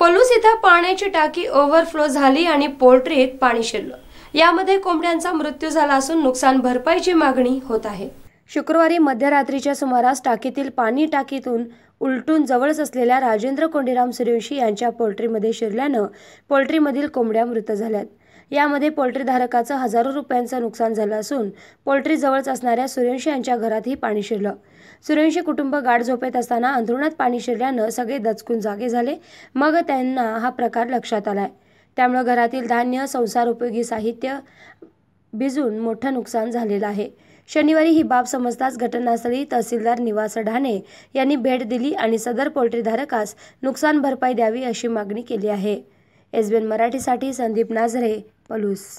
पलूस इथं पाण्याची टाकी ओव्हरफ्लो झाली आणि पोल्ट्रीत पाणी शिरलं यामध्ये कोंबड्यांचा मृत्यू झाला असून नुकसान भरपाईची मागणी होत आहे शुक्रवारी मध्यरात्रीच्या सुमारास टाकीतील पाणी टाकीतून उलटून जवळच असलेल्या राजेंद्र कोंडीराम सूर्यवंशी यांच्या पोल्ट्रीमध्ये शिरल्यानं पोल्ट्रीमधील कोंबड्या मृत झाल्यात यामध्ये पोल्ट्रीधारकाचं हजारो रुपयांचं नुकसान झालं असून पोल्ट्री जवळच असणाऱ्या सूर्यवंशी यांच्या घरातही पाणी शिरलं सूर्यवंशी कुटुंब गाढ झोपेत असताना अंधरुणात पाणी शिरल्यानं सगळे दचकून जागे झाले मग त्यांना हा प्रकार लक्षात आलाय त्यामुळे घरातील धान्य संसार उपयोगी साहित्य भिजून मोठं नुकसान झालेलं आहे शनिवारी ही बाब समजताच घटनास्थळी तहसीलदार निवास ढाणे यांनी भेट दिली आणि सदर पोल्ट्रीधारकास नुकसान भरपाई द्यावी अशी मागणी केली आहे एसबीएन मराठीसाठी संदीप नाझरे पलूस